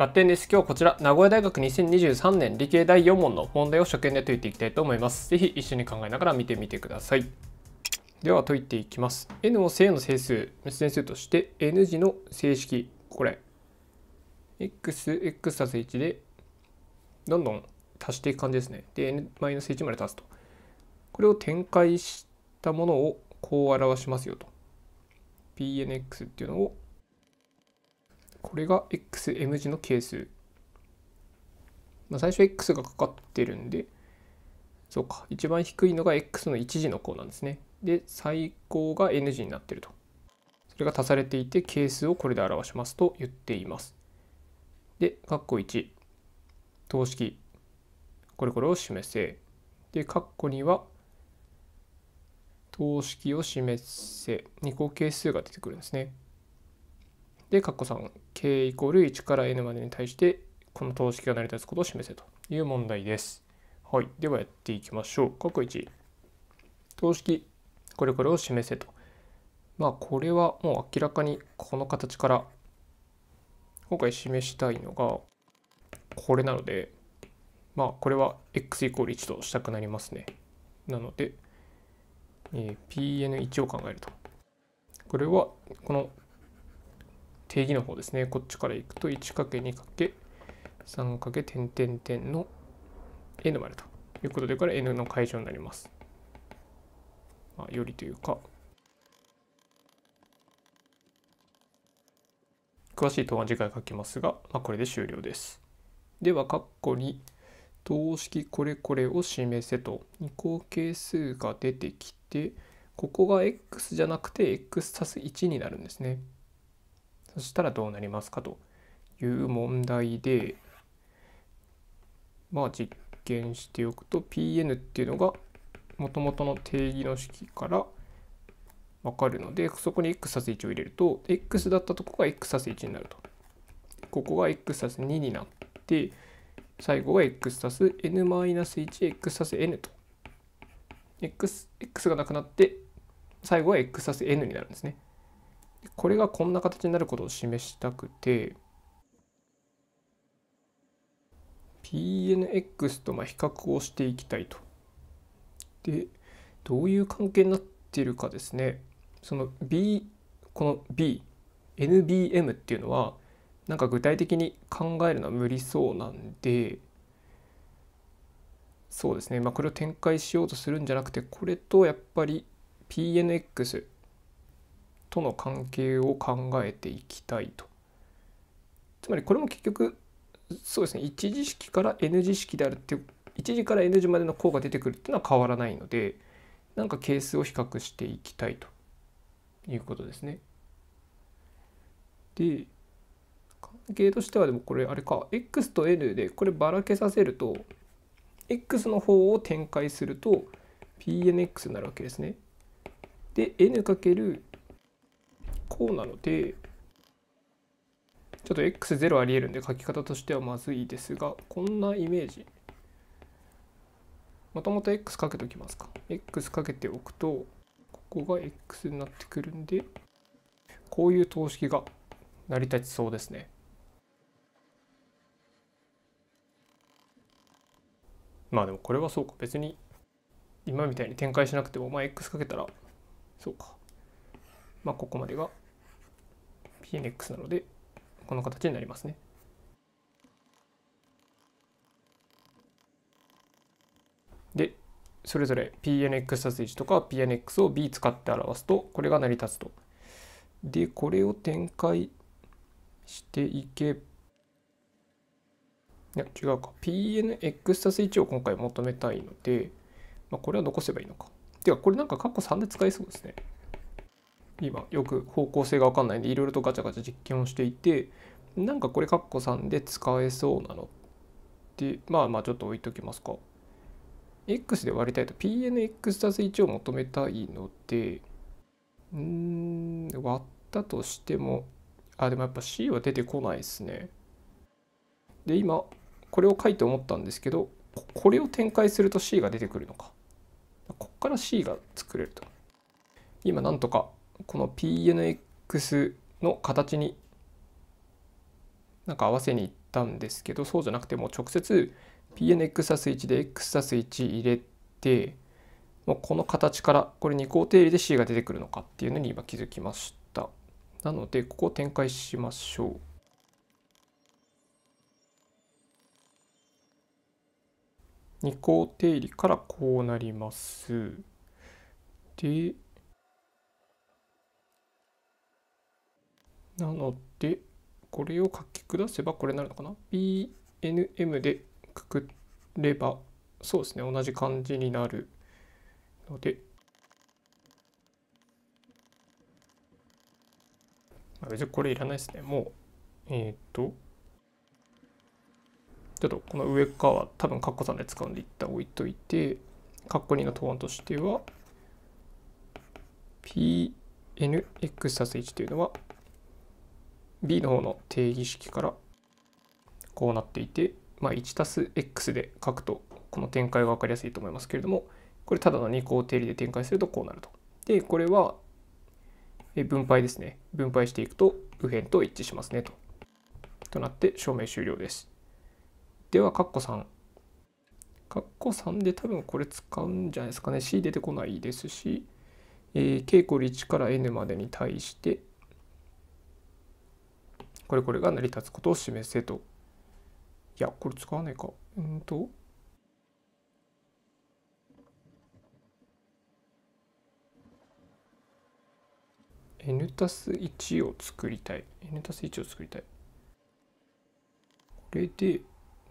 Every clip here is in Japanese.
バッテンです。今日こちら、名古屋大学2023年理系第4問の問題を初見で解いていきたいと思います。ぜひ一緒に考えながら見てみてください。では解いていきます。n を正の整数、無数数として n 字の正式、これ。x、x 足す1で、どんどん足していく感じですね。で、n マイナス1まで足すと。これを展開したものをこう表しますよと。pnx っていうのをこれが XM 字の係数。まあ、最初 X がかかってるんで、そうか、一番低いのが X の1次の項なんですね。で、最高が N 字になってると。それが足されていて、係数をこれで表しますと言っています。で、括弧1、等式、これこれを示せ。で、括弧2は、等式を示せ。2個係数が出てくるんですね。で、括弧3、k イコール1から n までに対して、この等式が成り立つことを示せという問題です。はい。ではやっていきましょう。括弧1、等式、これこれを示せと。まあ、これはもう明らかにこの形から、今回示したいのが、これなので、まあ、これは x イコール1としたくなりますね。なので、えー、pn1 を考えると。これは、この定義の方ですね。こっちからいくと 1×2×3× 点点点の n までということでから n の解消になります。まあ、よりというか、詳しい答案次回書きますが、まあ、これで終了です。では、括弧に等式これこれを示せと二項係数が出てきて、ここが x じゃなくて x 足す1になるんですね。そしたらどうなりますかという問題で、まあ実験しておくと Pn っていうのがもともとの定義の式からわかるので、そこに x+1 を入れると、x だったとこが x+1 になると。ここが x+2 になって、最後が x+n-1x+n と。x, x がなくなって、最後は x+n になるんですね。これがこんな形になることを示したくて PNX とま比較をしていきたいと。でどういう関係になってるかですねその B この BNBM っていうのはなんか具体的に考えるのは無理そうなんでそうですねまあこれを展開しようとするんじゃなくてこれとやっぱり PNX との関係を考えていきたいと。つまりこれも結局そうですね一次式から N 次式であるっていう一次から N 次までの項が出てくるっていうのは変わらないのでなんか係数を比較していきたいということですね。で関係としてはでもこれあれか x と n でこればらけさせると x の方を展開すると pnx になるわけですね。で n× こうなので、ちょっと x0 ありえるんで書き方としてはまずいですが、こんなイメージ。もともと x かけておきますか。x かけておくと、ここが x になってくるんで、こういう等式が成り立ちそうですね。まあでもこれはそうか。別に今みたいに展開しなくても、まあ x かけたら、そうか。まあここまでが pnx なのでこの形になりますね。でそれぞれ pnx たす1とか pnx を b 使って表すとこれが成り立つと。でこれを展開していけいや違うか pnx たす1を今回求めたいので、まあ、これは残せばいいのか。てかこれなんか括弧3で使えそうですね。今よく方向性が分かんないんでいろいろとガチャガチャ実験をしていてなんかこれカッコ3で使えそうなのってまあまあちょっと置いときますか。x で割りたいと pnx+1 を求めたいのでうん割ったとしてもあでもやっぱ c は出てこないですね。で今これを書いて思ったんですけどこれを展開すると c が出てくるのか。こっから c が作れると。今なんとかこの PNX の形になんか合わせにいったんですけどそうじゃなくてもう直接 PNX+1 で X+1 入れてもうこの形からこれ二項定理で C が出てくるのかっていうのに今気づきましたなのでここを展開しましょう二項定理からこうなります。で、なので、これを書き下せばこれになるのかな ?BNM でくくれば、そうですね、同じ感じになるので、まあ、別にこれいらないですね。もう、えっ、ー、と、ちょっとこの上側は多分カッコ3で使うんで一旦置いといて、カッコ2の答案としては、PNX す1というのは、b の方の定義式からこうなっていて、まあ、1たす x で書くとこの展開が分かりやすいと思いますけれどもこれただの2項定理で展開するとこうなると。でこれは分配ですね分配していくと右辺と一致しますねと。となって証明終了です。では、カッコ3。カッコ3で多分これ使うんじゃないですかね。C 出てこないですし、えー、K 1から N までに対してこれこれが成り立つことを示せと。いや、これ使わないか。うんと。n たす1を作りたい。n たす1を作りたい。これで、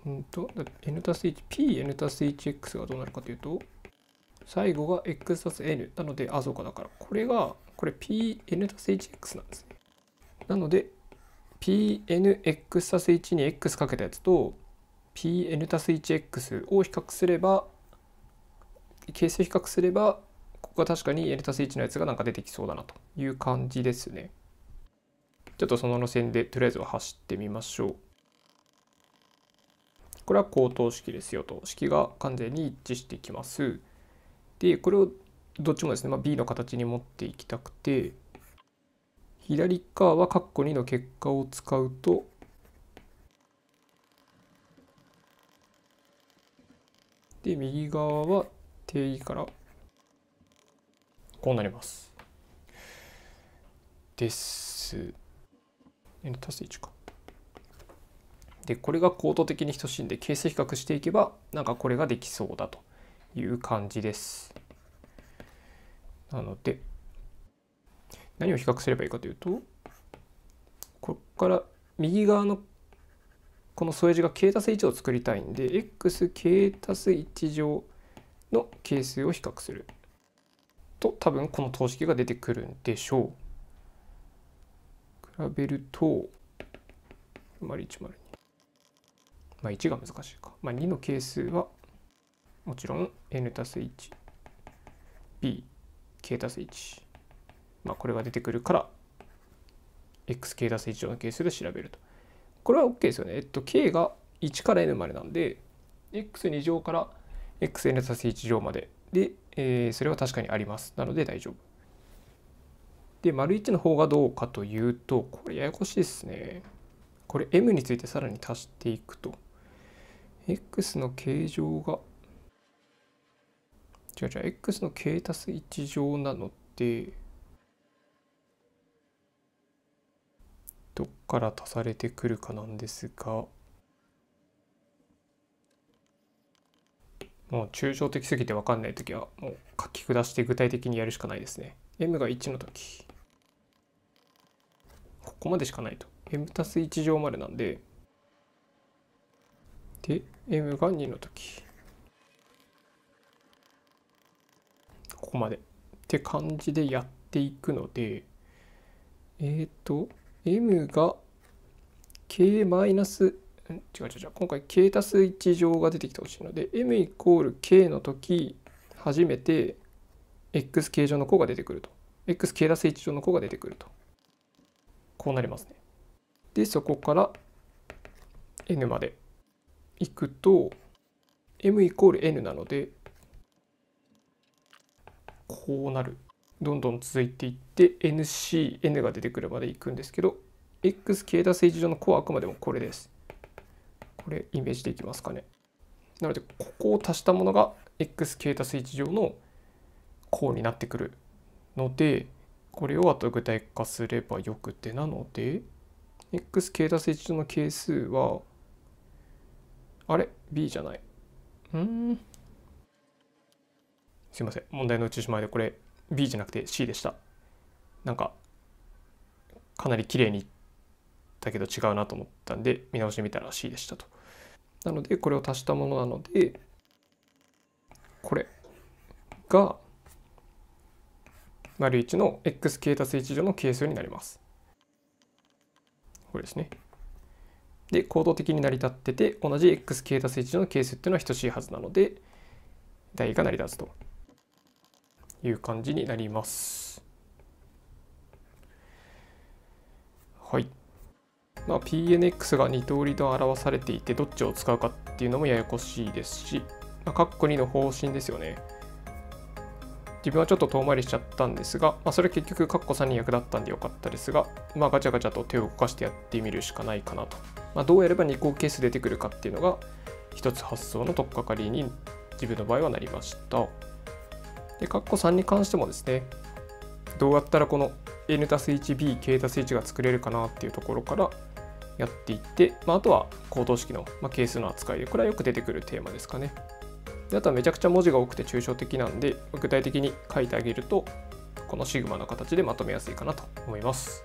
うんと、n たす1、pn たす 1x がどうなるかというと、最後が x たす n なので、あ、そうか、だから、これが、これ pn たす 1x なんですね。なので、pnx+1 に x かけたやつと pn+1x を比較すれば係数比較すればここが確かに n+1 のやつがなんか出てきそうだなという感じですね。ちょっとその路線でとりあえずは走ってみましょう。これは高等式ですよと式が完全に一致してきます。でこれをどっちもですね、まあ、B の形に持っていきたくて左側は括弧2の結果を使うとで右側は定義からこうなります。です。n 1か。でこれが高度的に等しいんで係数比較していけばなんかこれができそうだという感じです。なので何を比較すればいいかというとここから右側のこの添え字が k たす1を作りたいんで xk たす1乗の係数を比較すると多分この等式が出てくるんでしょう比べると1丸2まあ1が難しいか、まあ、2の係数はもちろん n たす 1bk たす1まあ、これが出てくるから xk たす1乗の係数で調べると。これは OK ですよね。えっと、k が1から n までなんで、x2 乗から xn 足す1乗まで。で、えー、それは確かにあります。なので大丈夫。で、丸1の方がどうかというと、これややこしいですね。これ m についてさらに足していくと、x の形状が、違う違う、x の k 足す1乗なので、どっから足されてくるかなんですがもう抽象的すぎて分かんない時はもう書き下して具体的にやるしかないですね m が1の時ここまでしかないと m す1乗までなんでで m が2の時ここまでって感じでやっていくのでえっ、ー、と m が k マイナス違う違う違う今回 k たす1乗が出てきてほしいので m イコール k の時初めて x 形状の項が出てくると x k たす1乗の項が出てくるとこうなりますねでそこから n までいくと m イコール n なのでこうなるどんどん続いていって NCN が出てくるまでいくんですけど X 系え政治上の項はあくまでもこれです。これイメージできますかね。なのでここを足したものが X 系えた政治上の項になってくるのでこれをあと具体化すればよくてなので X 系えた政治上の係数はあれ ?B じゃない。うん。すいません。問題のうちしまいでこれ B じゃなくて C でしたなんかかなり綺麗にいったけど違うなと思ったんで見直してみたら C でしたとなのでこれを足したものなのでこれが丸1の x k 足す1乗の係数になりますこれですねで行動的に成り立ってて同じ x k 足す1乗の係数っていうのは等しいはずなので代が成り立つという感じになります。はい。まあ、PNX が2通りと表されていてどっちを使うかっていうのもややこしいですし、まあ、括弧2の方針ですよね。自分はちょっと遠回りしちゃったんですが、まあ、それ結局ッコ3に役立ったんでよかったですが、まあ、ガチャガチャと手を動かしてやってみるしかないかなと。まあ、どうやれば2項ケース出てくるかっていうのが一つ発想の取っかかりに自分の場合はなりました。で、括弧3に関してもですね、どうやったらこの n たす 1b、k たす1が作れるかなっていうところからやっていって、まあ、あとは高等式の、ま係数の扱いで、これはよく出てくるテーマですかね。であとはめちゃくちゃ文字が多くて抽象的なんで、具体的に書いてあげると、このシグマの形でまとめやすいかなと思います。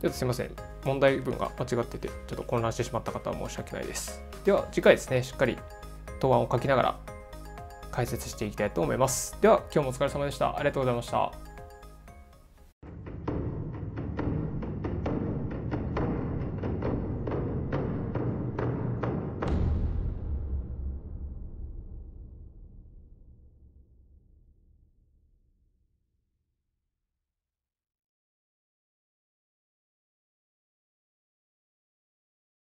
ちょっとすいません。問題文が間違ってて、ちょっと混乱してしまった方は申し訳ないです。では、次回ですね、しっかり答案を書きながら解説していきたいと思います。では今日もお疲れ様でした。ありがとうございました。